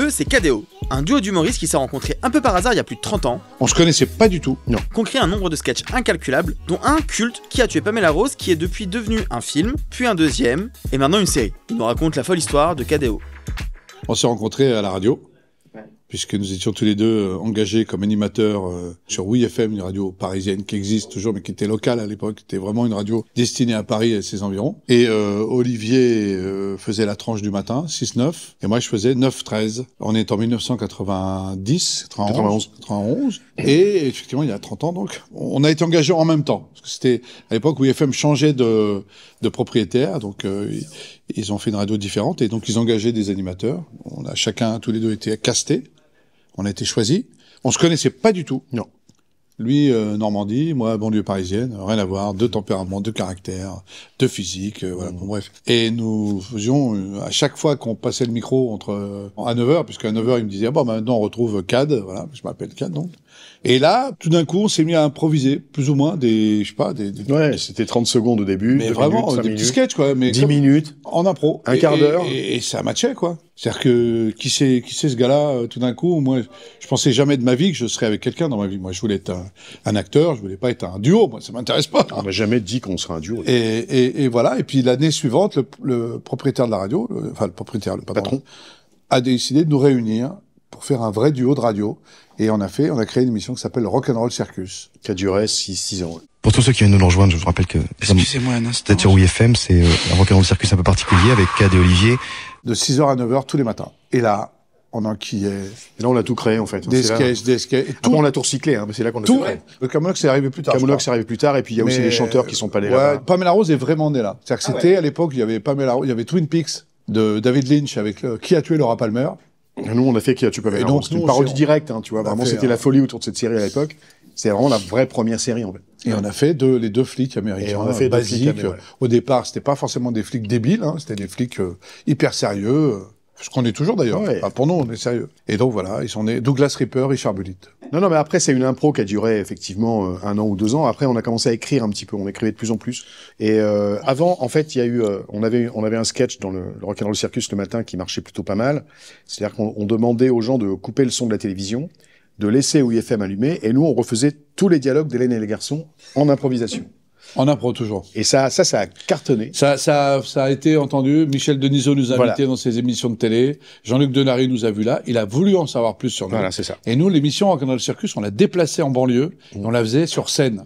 Eux, c'est KDO, un duo d'humoristes qui s'est rencontré un peu par hasard il y a plus de 30 ans. On se connaissait pas du tout, non. Qu'on crée un nombre de sketchs incalculables, dont un culte qui a tué Pamela Rose, qui est depuis devenu un film, puis un deuxième, et maintenant une série. Il nous raconte la folle histoire de KDO. On s'est rencontrés à la radio, puisque nous étions tous les deux euh, engagés comme animateurs euh, sur WFM, une radio parisienne qui existe toujours, mais qui était locale à l'époque, qui était vraiment une radio destinée à Paris et ses environs. Et euh, Olivier faisait la tranche du matin, 6-9, et moi je faisais 9-13. On est en 1990, 91, 91, et effectivement il y a 30 ans donc. On a été engagés en même temps, parce que c'était à l'époque où WFM changeait de, de propriétaire, donc ils ont fait une radio différente, et donc ils engageaient des animateurs. On a chacun, tous les deux, été castés. On a été choisis. On se connaissait pas du tout. Non. Lui, euh, Normandie, moi, banlieue parisienne, rien à voir, deux tempéraments, de caractère, de physique. Euh, voilà, mmh. bref. Et nous faisions, euh, à chaque fois qu'on passait le micro entre à 9h, puisqu'à 9h, il me disait, ah, bon, maintenant, on retrouve CAD, voilà, je m'appelle CAD, donc. Et là, tout d'un coup, on s'est mis à improviser, plus ou moins, des, je sais pas, des... Ouais, c'était 30 secondes au début. Mais vraiment, minutes, des minutes, quoi. Mais 10 minutes. En impro. Un quart d'heure. Et, ça matchait, quoi. C'est-à-dire que, qui c'est, qui c'est ce gars-là, euh, tout d'un coup, moi, je pensais jamais de ma vie que je serais avec quelqu'un dans ma vie. Moi, je voulais être un, acteur, je voulais pas être un duo, moi, ça m'intéresse pas. On m'a jamais dit qu'on serait un duo. Et, voilà. Et puis, l'année suivante, le, propriétaire de la radio, le, enfin, le propriétaire, le patron. a décidé de nous réunir pour faire un vrai duo de radio. Et on a fait, on a créé une émission qui s'appelle Rock'n'Roll Circus. Qui a duré 6 ans. Pour tous ceux qui viennent nous rejoindre, je vous rappelle que Excusez-moi un instant. sur c'est euh, un Rock'n'Roll Circus un peu particulier avec Cad et Olivier. De 6h à 9h tous les matins. Et là, on enquillait. Et là, on a tout créé, en fait. Des des on l'a tout recyclé, hein, c'est là qu'on a tout. Le Camelot, c'est arrivé plus tard. Camelot, c'est arrivé plus tard, et puis il y a aussi les chanteurs qui sont pas nés Pamela Rose est vraiment née là. C'est-à-dire que ah c'était, à l'époque, il y avait Pamela Rose, il y avait Twin Peaks de David Lynch avec euh, Qui a tué Laura Palmer nous, on a fait qu'il tu peux. une parodie directe, hein, tu vois. Vraiment, c'était la hein. folie autour de cette série à l'époque. C'est vraiment la vraie première série, en fait. Et on a fait deux, les deux flics américains. on a fait basiques. Flics, Au départ, c'était pas forcément des flics débiles, hein, c'était des flics euh, hyper sérieux. Euh, ce qu'on est toujours d'ailleurs. Ouais. pour nous, on est sérieux. Et donc voilà, ils sont nés Douglas Ripper, Richard Bullitt. Non, non, mais après, c'est une impro qui a duré effectivement euh, un an ou deux ans. Après, on a commencé à écrire un petit peu, on écrivait de plus en plus. Et euh, avant, en fait, il y a eu, euh, on avait, on avait un sketch dans le, le Circus le matin qui marchait plutôt pas mal. C'est-à-dire qu'on demandait aux gens de couper le son de la télévision, de laisser OIFM allumé, et nous, on refaisait tous les dialogues d'Hélène et les garçons en improvisation. On apprend toujours. Et ça, ça, ça a cartonné. Ça, ça, ça a été entendu. Michel Denisot nous a invités dans ses émissions de télé. Jean-Luc Denary nous a vus là. Il a voulu en savoir plus sur nous. Voilà, c'est ça. Et nous, l'émission en Canal Circus, on l'a déplacée en banlieue. on la faisait sur scène.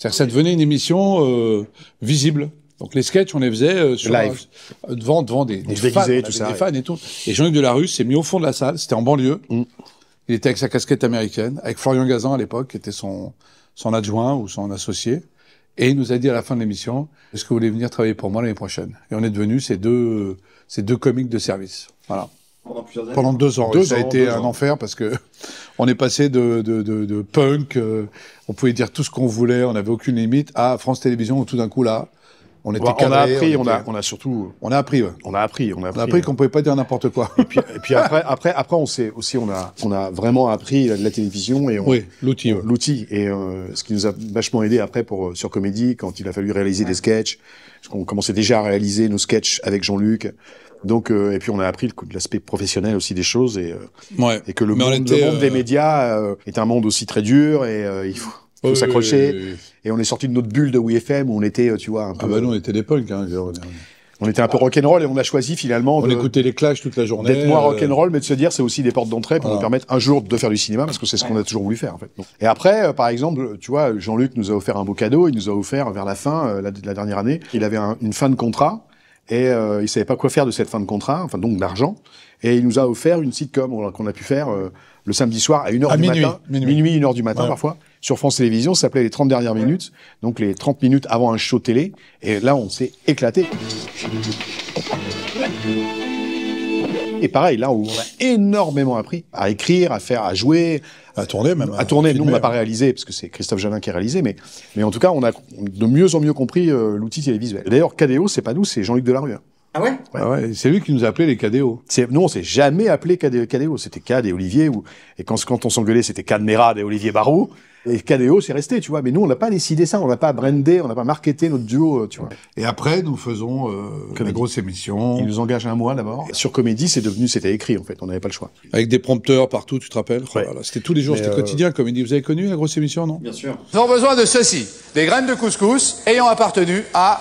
C'est-à-dire ça devenait une émission euh, visible. Donc les sketchs, on les faisait euh, sur Live. Euh, devant, devant des, fans, des fans et tout. Et Jean-Luc Delarue s'est mis au fond de la salle, c'était en banlieue. Mm. Il était avec sa casquette américaine, avec Florian Gazan à l'époque, qui était son, son adjoint ou son associé. Et il nous a dit à la fin de l'émission, est-ce que vous voulez venir travailler pour moi l'année prochaine Et on est devenus ces deux, ces deux comiques de service. Voilà. Pendant plusieurs années. Pendant deux ans. Deux ça a été un enfer parce que on est passé de, de, de, de punk, euh, on pouvait dire tout ce qu'on voulait, on n'avait aucune limite, à France Télévisions où tout d'un coup là, on, a appris, on, a, on a surtout. On a appris, On a appris, on a appris. qu'on pouvait pas dire n'importe quoi. Et puis, et puis après, après, après, on sait aussi, on a, on a vraiment appris la, télévision et oui, l'outil, l'outil et euh, ce qui nous a vachement aidé après pour euh, sur comédie quand il a fallu réaliser des sketchs. Parce qu'on commençait déjà à réaliser nos sketchs avec Jean-Luc. Donc euh, et puis on a appris l'aspect professionnel aussi des choses et, et que le monde, le monde, des médias est un monde aussi très dur et il faut faut s'accrocher. et on est sorti de notre bulle de WFM où on était, tu vois, un ah peu. Ah bah non, on était des punks, hein, on était un peu rock'n'roll et on a choisi finalement. On écoutait les Clash toute la journée. D'être moins euh, rock'n'roll, mais de se dire c'est aussi des portes d'entrée pour nous permettre un jour de faire du cinéma parce que c'est ce qu'on a toujours voulu faire en fait. Et après, euh, par exemple, tu vois, Jean-Luc nous a offert un beau cadeau. Il nous a offert vers la fin de euh, la dernière année, il avait une fin de contrat et il savait pas quoi faire de cette fin de contrat, enfin donc d'argent. Et il nous a offert une sitcom qu'on a pu faire le samedi soir à 1h du minuit, matin. Minuit, 1h du matin parfois sur France Télévisions, ça s'appelait les 30 dernières minutes, donc les 30 minutes avant un show télé. Et là, on s'est éclaté. Et pareil, là où on a énormément appris à écrire, à faire, à jouer. À tourner même. À, tourner, nous, on n'a pas réalisé, parce que c'est Christophe Javin qui a réalisé, mais, mais en tout cas, on a de mieux en mieux compris euh, l'outil télévisuel. D'ailleurs, KDO, c'est pas nous, c'est Jean-Luc Delarue. Hein. Ah ouais? Ah c'est lui qui nous appelait les KDO. Nous, on s'est jamais appelé KDO. C'était Cad et Olivier. Ou... Et quand, on s'engueulait, c'était Cad et Olivier Barou. Et KDO, c'est resté, tu vois. Mais nous, on n'a pas décidé ça. On n'a pas brandé, on n'a pas marketé notre duo, euh, tu vois. Et après, nous faisons euh, la grosse émission. Ils nous engagent un mois d'abord. Sur Comédie, c'est devenu, c'était écrit, en fait. On n'avait pas le choix. Avec des prompteurs partout, tu te rappelles? Oh ouais. c'était tous les jours, c'était euh, quotidien, Comédie. Vous avez connu la grosse émission, non? Bien sûr. Nous avons besoin de ceci. Des graines de couscous ayant appartenu à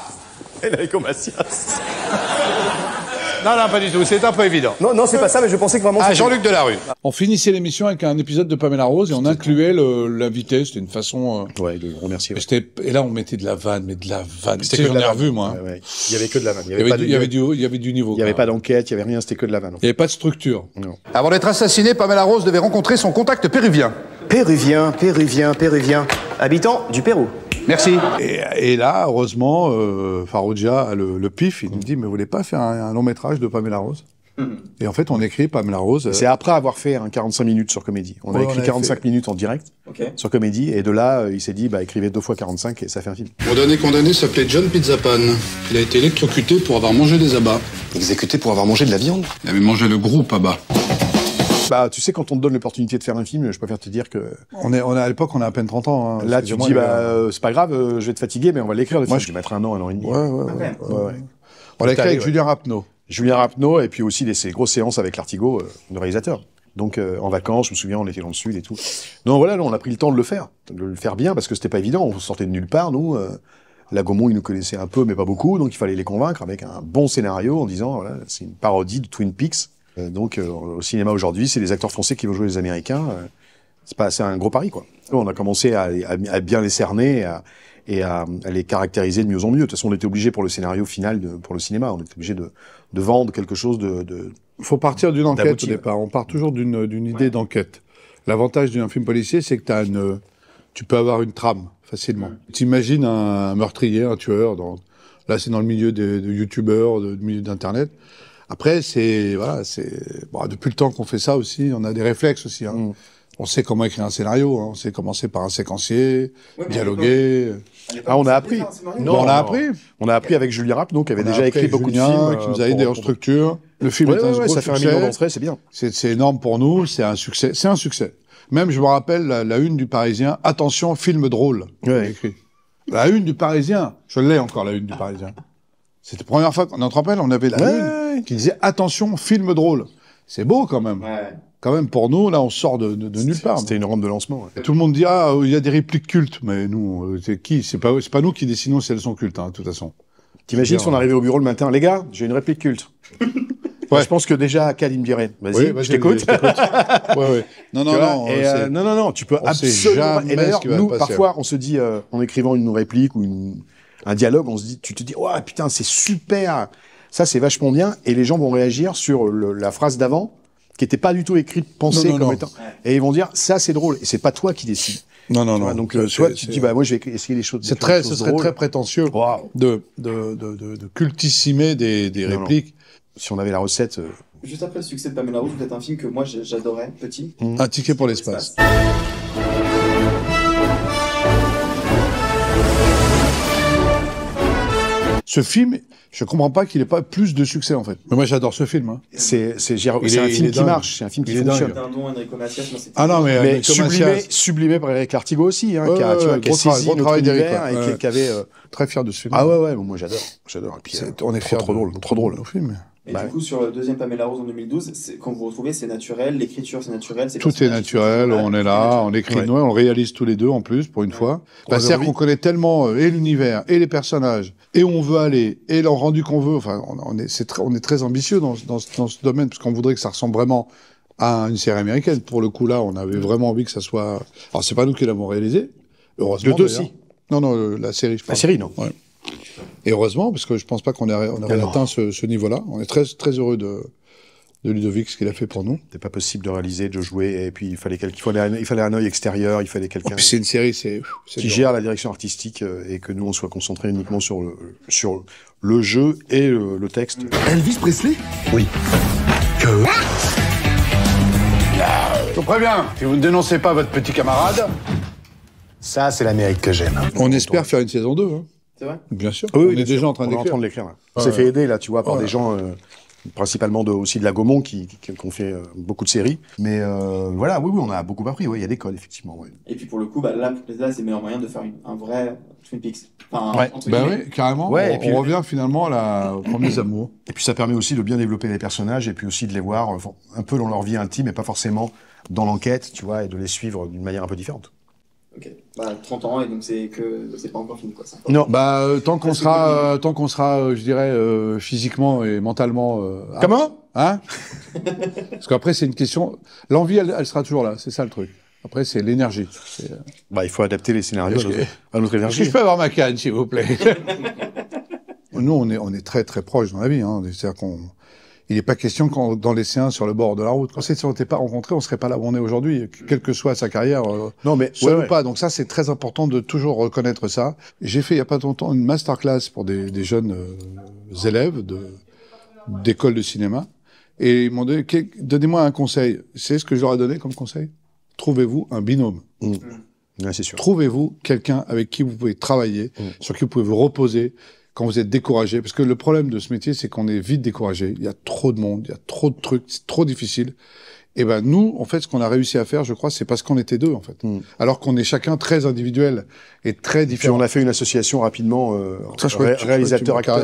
non, non, pas du tout. C'est un peu évident. Non, non, c'est pas ça, mais je pensais que vraiment. Ah, Jean-Luc Delarue. On finissait l'émission avec un épisode de Pamela Rose et on incluait l'invité. C'était une façon. Euh, ouais, de remercier. Et, là, on mettait de la vanne, mais de la vanne. C'était que j'en revu, moi. Hein. Il y avait que de la vanne. Il y avait, du, il y avait niveau. Il n'y avait pas d'enquête, il n'y avait rien, c'était que de la vanne. Il n'y avait pas de structure. Avant d'être assassiné, Pamela Rose devait rencontrer son contact péruvien. Péruvien, péruvien, péruvien habitant du Pérou. Merci. Et, là, heureusement, euh, a le, pif, il nous dit, mais vous voulez pas faire un, long métrage de Pamela Rose mm. et en fait, on écrit Pamela Rose. Euh, C'est après avoir fait 45 minutes sur Comédie. On a écrit 45 minutes en direct sur Comédie, et de là, euh, il s'est dit, bah, écrivez deux fois 45 et ça fait un film. dernier condamné s'appelait John Pizzapan. Il a été électrocuté pour avoir mangé des abats. Exécuté pour avoir mangé de la viande. Il avait mangé le groupe bas bah, tu sais, quand on te donne l'opportunité de faire un film, je préfère te dire que. On est, on a, à l'époque, on a à peine 30 ans. Hein. Là, tu dis, bah, euh, c'est pas grave, euh, je vais te fatiguer, mais on va l'écrire. Moi, je vais mettre un an, un an et demi. Ouais, ouais, on l'a écrit avec Julien Rapneau. Julien Rapneau, et puis aussi des, grosses séances avec l'Artigo, le euh, réalisateur. Donc, en vacances, je me souviens, on était dans le sud et tout. Donc voilà, on a pris le temps de le faire, de le faire bien, parce que c'était pas évident. On sortait de nulle part, nous. La Gaumont, ils nous connaissait un peu, mais pas beaucoup, donc il fallait les convaincre avec un bon scénario en disant, voilà, c'est une parodie de Twin Peaks euh, donc euh, au cinéma aujourd'hui, c'est les acteurs français qui vont jouer les Américains. Euh, c'est pas assez un gros pari quoi. On a commencé à, bien les cerner. et à, les caractériser de mieux en mieux. De toute façon, on était obligé pour le scénario final, pour le cinéma, on était obligé de, vendre quelque chose de... de faut partir d'une enquête au départ. On part toujours d'une idée d'enquête. L'avantage d'un film policier, c'est que tu peux avoir une trame facilement. tu T'imagines un, meurtrier, un tueur. Dans, là, c'est dans le milieu des, des youtubeurs, du milieu d'internet. Après, c'est voilà, c'est bon, depuis le temps qu'on fait ça aussi, on a des réflexes aussi. Hein. Mm. On sait comment écrire un scénario. Hein. On sait commencer par un séquencier, dialoguer. Ah, on a appris. Non, on a appris. On a appris avec Julien donc qui avait déjà écrit beaucoup de films, euh, qui nous a aidé en structure. Le film est un ça fait un million d'entrées, c'est bien. C'est énorme pour nous. C'est un succès. C'est un succès. Même, je me rappelle la, une du Parisien. Attention, film drôle. Écrit. La une du Parisien. Je l'ai encore la une du Parisien. C'était la première fois qu'on rappelle, on avait la lune qui disait attention, film drôle. C'est beau quand même. Quand même, pour nous, là, on sort de, nulle part. C'était une rampe de lancement. Tout le monde dit ah, euh, il y a des répliques cultes, mais nous, euh, c'est qui C'est pas, pas nous qui décidons si elles sont cultes, hein, de toute façon. T'imagines si on arrivait au bureau le matin, les gars, j'ai une réplique culte. Ouais. je pense que déjà, Cal, me dirait, vas-y, je t'écoute. ouais, ouais. Euh, non, non, non, tu peux absolument. Et d'ailleurs, nous, parfois, on se dit, en écrivant une réplique ou une, un dialogue, on se dit, tu te dis, oh putain, c'est super, ça c'est vachement bien, et les gens vont réagir sur la phrase d'avant, qui n'était pas du tout écrite, pensée comme étant, et ils vont dire, ça c'est drôle, et c'est pas toi qui décides. Non, non, non. Donc, euh, soit tu te dis, bah, moi, je vais essayer des choses. C'est très, ce serait très prétentieux de, de, de, cultissimer des, des répliques. Si on avait la recette. Euh. Juste après le succès de Pamela Rose, vous un film que moi j'adorais, petit. Un ticket pour l'espace. Ce film, je comprends pas qu'il ait pas plus de succès en fait. Mais moi j'adore ce film. Hein. C'est c'est un, un film qui marche, c'est un film qui fonctionne. Ah non mais, sublimé, sublimé, par Eric Lartigo aussi, hein, qui a, tu vois, travail et qui, avait euh, très fier de ce film. Ah ouais ouais, moi j'adore, j'adore. Et euh, on est trop, fier trop drôle, trop drôle le film. Et bah du coup, sur le deuxième Pamela Rose en 2012, quand vous vous retrouvez, c'est naturel, l'écriture c'est naturel. tout est naturel, on est là, on écrit, on réalise tous les deux en plus, pour une fois. Bah, C'est-à-dire qu'on connaît tellement euh, et l'univers, et les personnages, et on veut aller, et le rendu qu'on veut. Enfin, on, est, on est très ambitieux dans, ce domaine, parce qu'on voudrait que ça ressemble vraiment à une série américaine. Pour le coup, là, on avait vraiment envie que ça soit. Alors, c'est pas nous qui l'avons réalisé, heureusement. Le dossier. Non, non, euh, la série, je La série, non. Et heureusement, parce que je ne pense pas qu'on ait atteint ce, niveau-là. On est très, très heureux de, Ludovic, ce qu'il a fait pour nous. C'était pas possible de réaliser, de jouer, et puis il fallait, fallait, un... il fallait un œil extérieur, il fallait quelqu'un. Oh, c'est une série, c'est qui gère la direction artistique euh, et que nous on soit concentrés uniquement sur le sur le jeu et le, texte. Elvis Presley Oui. Que ah Je vous préviens, si vous ne dénoncez pas votre petit camarade, ça c'est l'Amérique que j'aime. On espère faire une saison 2 vrai Bien sûr. on il est déjà en train de l'écrire. On s'est fait aider, là, tu vois, par des gens euh, principalement de, aussi de la Gaumont qui, ont fait euh, beaucoup de séries. Mais euh, voilà, oui, oui, on a beaucoup appris. Oui, il y a des codes effectivement. Et puis pour le coup, bah, là, c'est le meilleur moyen de faire un vrai Twin Peaks. Enfin, bah oui, carrément. on, revient finalement la, aux premiers amours. Et puis ça permet aussi de bien développer les personnages et puis aussi de les voir un peu dans leur vie intime et pas forcément dans l'enquête, tu vois, et de les suivre d'une manière un peu différente. 30 bah, ans et donc c'est que pas encore fini quoi. Ça. Non. Bah euh, euh, tant qu'on sera, tant qu'on sera, je dirais euh, physiquement et mentalement. Comment Hein Parce qu'après c'est une question. L'envie, elle, sera toujours là. C'est ça le truc. Après c'est l'énergie. Bah il faut adapter les scénarios à notre énergie. je peux avoir ma canne, s'il vous plaît Nous on est, on est très très proche dans la vie. Hein. C'est-à-dire qu'on il n'est pas question qu'on, dans les un sur le bord de la route. Si on n'était pas rencontrés, on serait pas là où on est aujourd'hui, quelle que soit sa carrière, euh, non mais soit ou pas. Donc ça, c'est très important de toujours reconnaître ça. J'ai fait il y a pas longtemps une masterclass pour des, jeunes euh, élèves de d'école de cinéma, et ils m'ont dit donnez-moi un conseil. C'est ce que je leur ai donné comme conseil. Trouvez-vous un binôme. Mmh. Trouvez-vous quelqu'un avec qui vous pouvez travailler, mmh. sur qui vous pouvez vous reposer, quand vous êtes découragé, parce que le problème de ce métier, c'est qu'on est vite découragé. Il y a trop de monde, il y a trop de trucs, c'est trop difficile. Et eh ben nous, en fait, ce qu'on a réussi à faire, je crois, c'est parce qu'on était deux, en fait. Hmm. Alors qu'on est chacun très individuel et très différent. Puis on a fait une association rapidement, euh, réalisateur-acteur,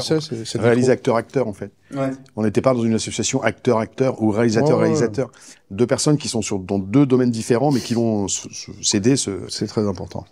réalisateur-acteur, en fait. Ouais. On n'était pas dans une association acteur-acteur ou réalisateur-réalisateur. deux personnes qui sont sur, dans deux domaines différents, mais qui vont s'aider. C'est très important.